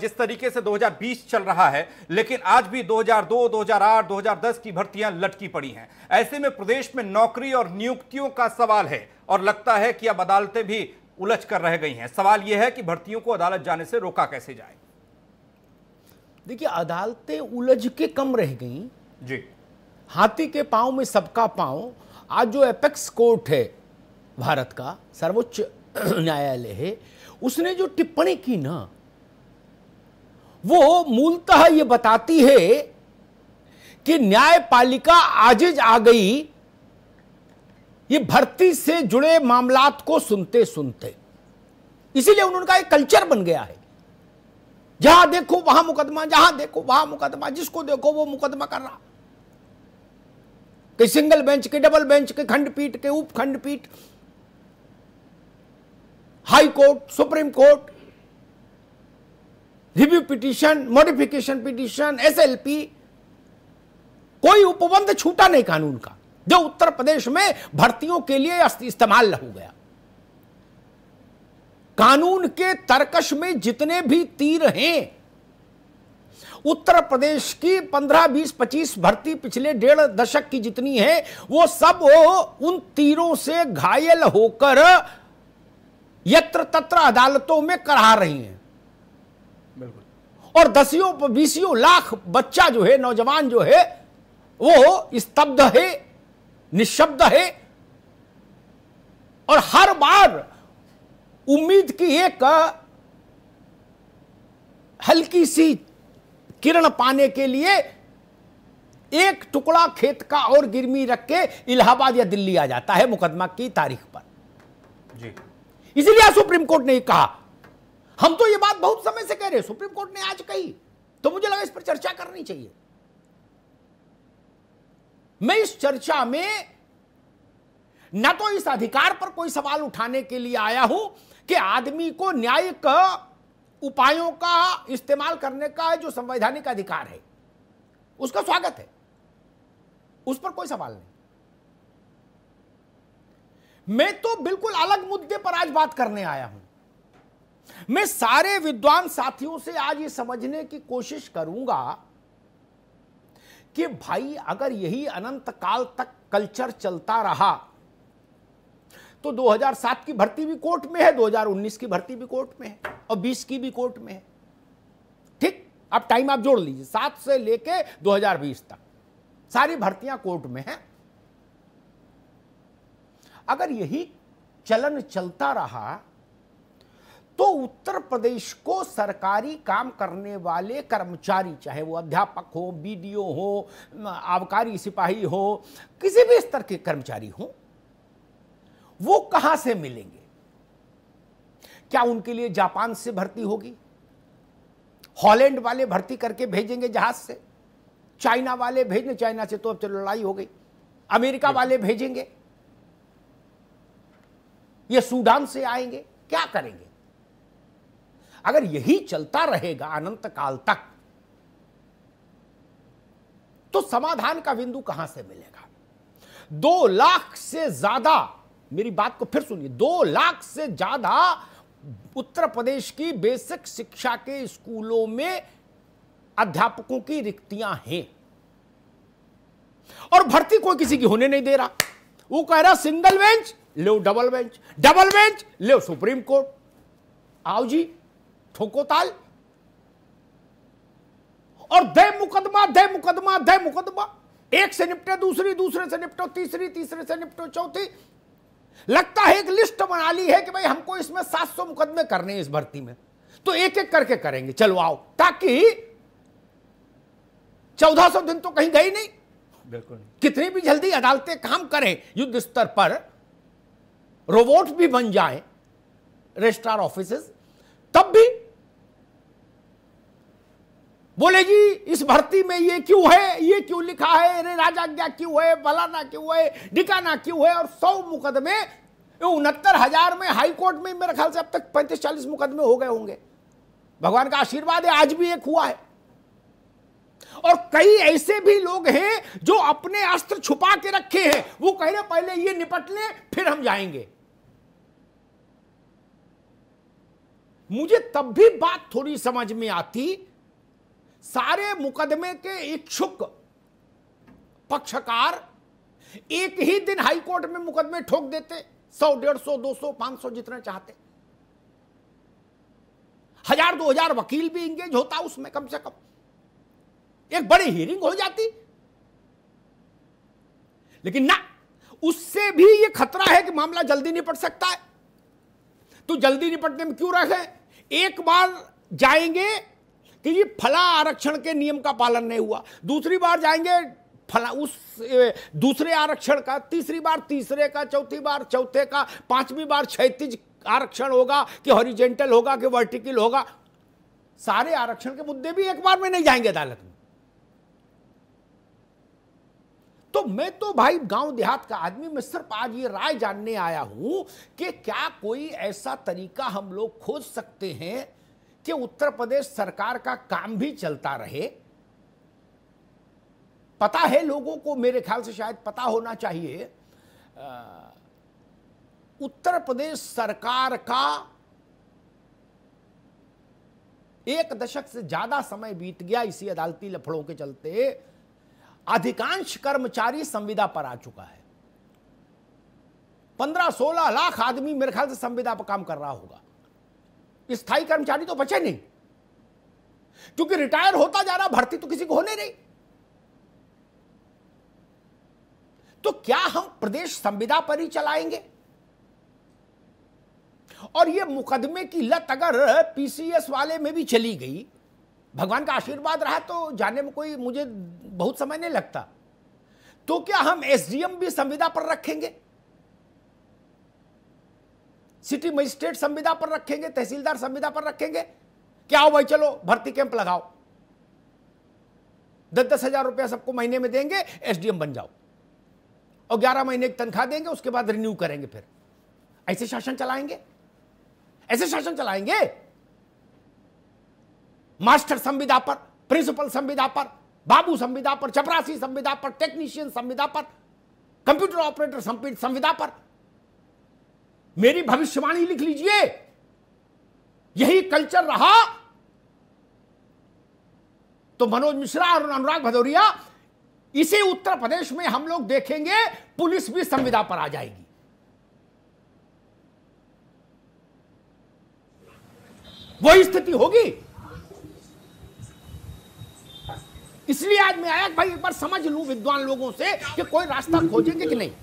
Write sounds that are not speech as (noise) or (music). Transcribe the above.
जिस तरीके से 2020 चल रहा है लेकिन आज भी 2002, 2008, 2010 की भर्तियां लटकी पड़ी हैं ऐसे में प्रदेश में नौकरी और नियुक्तियों का सवाल है और लगता है कि अब अदालतें भी उलझ कर रह गई हैं सवाल यह है कि भर्तियों को अदालत जाने से रोका कैसे जाए देखिए अदालतें उलझ के कम रह गई जी हाथी के पांव में सबका पांव आज जो एपेक्स कोर्ट है भारत का सर्वोच्च (clears throat) न्यायालय है उसने जो टिप्पणी की ना वो मूलतः ये बताती है कि न्यायपालिका आजिज आ गई ये भर्ती से जुड़े मामलात को सुनते सुनते इसीलिए उन्होंने कहा एक कल्चर बन गया है जहां देखो वहां मुकदमा जहां देखो वहां मुकदमा जिसको देखो वो मुकदमा कर रहा कई सिंगल बेंच के डबल बेंच के खंडपीठ के उपखंडपीठ high court supreme court review petition modification petition SLP कोई उपबंध छूटा नहीं कानून का जो उत्तर प्रदेश में भर्तियों के लिए इस्तेमाल हो गया कानून के तर्कश में जितने भी तीर हैं उत्तर प्रदेश की 15, 20, 25 भर्ती पिछले डेढ़ दशक की जितनी है वो सब वो उन तीरों से घायल होकर यत्र तत्र अदालतों में करा रही हैं और दसियों बीसियों लाख बच्चा जो है नौजवान जो है वो स्तब्ध है निशब्द है और हर बार उम्मीद की एक हल्की सी किरण पाने के लिए एक टुकड़ा खेत का और गिरमी रख के इलाहाबाद या दिल्ली आ जाता है मुकदमा की तारीख पर जी इसलिए सुप्रीम कोर्ट ने कहा हम तो ये बात बहुत समय से कह रहे सुप्रीम कोर्ट ने आज कही तो मुझे लगा इस पर चर्चा करनी चाहिए मैं इस चर्चा में न तो इस अधिकार पर कोई सवाल उठाने के लिए आया हूं कि आदमी को न्यायिक उपायों का इस्तेमाल करने का जो संवैधानिक अधिकार है उसका स्वागत है उस पर कोई सवाल नहीं मैं तो बिल्कुल अलग मुद्दे पर आज बात करने आया हूं मैं सारे विद्वान साथियों से आज ये समझने की कोशिश करूंगा कि भाई अगर यही अनंत काल तक कल्चर चलता रहा तो 2007 की भर्ती भी कोर्ट में है 2019 की भर्ती भी कोर्ट में है और 20 की भी कोर्ट में है ठीक अब टाइम आप जोड़ लीजिए सात से लेके 2020 तक सारी भर्तियां कोर्ट में हैं अगर यही चलन चलता रहा तो उत्तर प्रदेश को सरकारी काम करने वाले कर्मचारी चाहे वो अध्यापक हो बी हो आबकारी सिपाही हो किसी भी स्तर के कर्मचारी हो वो कहां से मिलेंगे क्या उनके लिए जापान से भर्ती होगी हॉलैंड वाले भर्ती करके भेजेंगे जहाज से चाइना वाले भेजने चाइना से तो अब चलो तो लड़ाई हो गई अमेरिका वाले भेजेंगे ये सूडान से आएंगे क्या करेंगे अगर यही चलता रहेगा अनंत काल तक तो समाधान का बिंदु कहां से मिलेगा दो लाख से ज्यादा मेरी बात को फिर सुनिए दो लाख से ज्यादा उत्तर प्रदेश की बेसिक शिक्षा के स्कूलों में अध्यापकों की रिक्तियां हैं और भर्ती कोई किसी की होने नहीं दे रहा वो कह रहा सिंगल बेंच ले डबल बेंच डबल बेंच ले सुप्रीम कोर्ट आओ जी ठोको ताल और दे मुकदमा दे मुकदमा दे मुकदमा एक से निपटे दूसरी दूसरे से निपटो तीसरी तीसरे से निपटो चौथी लगता है एक लिस्ट बना ली है कि भाई हमको इसमें 700 मुकदमे करने हैं इस भर्ती में तो एक एक करके करेंगे चलो आओ ताकि 1400 दिन तो कहीं गई नहीं बिल्कुल कितनी भी जल्दी अदालतें काम करें युद्ध स्तर पर रोबोट भी बन जाए रजिस्ट्रार ऑफिस तब भी बोले जी इस भर्ती में ये क्यों है ये क्यों लिखा है अरे राजाज्ञा क्यों है बलाना क्यों है डिकाना क्यों है और सौ मुकदमे उनहत्तर हजार में हाईकोर्ट में मेरे ख्याल से अब तक पैंतीस चालीस मुकदमे हो गए होंगे भगवान का आशीर्वाद है आज भी एक हुआ है और कई ऐसे भी लोग हैं जो अपने अस्त्र छुपा के रखे हैं वो कह रहे पहले ये निपट ले फिर हम जाएंगे मुझे तब भी बात थोड़ी समझ में आती सारे मुकदमे के इच्छुक पक्षकार एक ही दिन हाईकोर्ट में मुकदमे ठोक देते सौ डेढ़ सौ दो सौ पांच सौ जितने चाहते हजार दो हजार वकील भी इंगेज होता उसमें कम से कम एक बड़ी हियरिंग हो जाती लेकिन ना उससे भी यह खतरा है कि मामला जल्दी निपट सकता है तो जल्दी निपटने में क्यों रखें एक बार जाएंगे कि ये फला आरक्षण के नियम का पालन नहीं हुआ दूसरी बार जाएंगे फला उस दूसरे आरक्षण का तीसरी बार तीसरे का चौथी बार चौथे का पांचवी बार क्षैतिज आरक्षण होगा कि हॉरिजेंटल होगा कि वर्टिकल होगा सारे आरक्षण के मुद्दे भी एक बार में नहीं जाएंगे अदालत में तो मैं तो भाई गांव देहात का आदमी मैं सिर्फ आज ये राय जानने आया हूं कि क्या कोई ऐसा तरीका हम लोग खोज सकते हैं कि उत्तर प्रदेश सरकार का काम भी चलता रहे पता है लोगों को मेरे ख्याल से शायद पता होना चाहिए उत्तर प्रदेश सरकार का एक दशक से ज्यादा समय बीत गया इसी अदालती लफड़ों के चलते अधिकांश कर्मचारी संविदा पर आ चुका है पंद्रह सोलह लाख आदमी मेरे ख्याल से संविदा पर काम कर रहा होगा स्थायी कर्मचारी तो बचे नहीं क्योंकि रिटायर होता जा रहा भर्ती तो किसी को होने नहीं तो क्या हम प्रदेश संविदा पर ही चलाएंगे और ये मुकदमे की लत अगर पीसीएस वाले में भी चली गई भगवान का आशीर्वाद रहा तो जाने में कोई मुझे बहुत समय नहीं लगता तो क्या हम एसडीएम भी संविदा पर रखेंगे सिटी मजिस्ट्रेट संविदा पर रखेंगे तहसीलदार संविदा पर रखेंगे क्या हो भाई चलो भर्ती कैंप लगाओ दस दस हजार रुपया सबको महीने में देंगे एसडीएम बन जाओ और ग्यारह महीने की तनख्वाह देंगे उसके बाद रिन्यू करेंगे फिर ऐसे शासन चलाएंगे ऐसे शासन चलाएंगे मास्टर संविदा पर प्रिंसिपल संविदा पर बाबू संविदा पर चपरासी संविदा पर टेक्नीशियन संविदा पर कंप्यूटर ऑपरेटर संविदा पर मेरी भविष्यवाणी लिख लीजिए यही कल्चर रहा तो मनोज मिश्रा और अनुराग भदौरिया इसी उत्तर प्रदेश में हम लोग देखेंगे पुलिस भी संविदा पर आ जाएगी वही स्थिति होगी इसलिए आज मैं आया भाई एक बार समझ लू विद्वान लोगों से कि कोई रास्ता खोजेंगे कि नहीं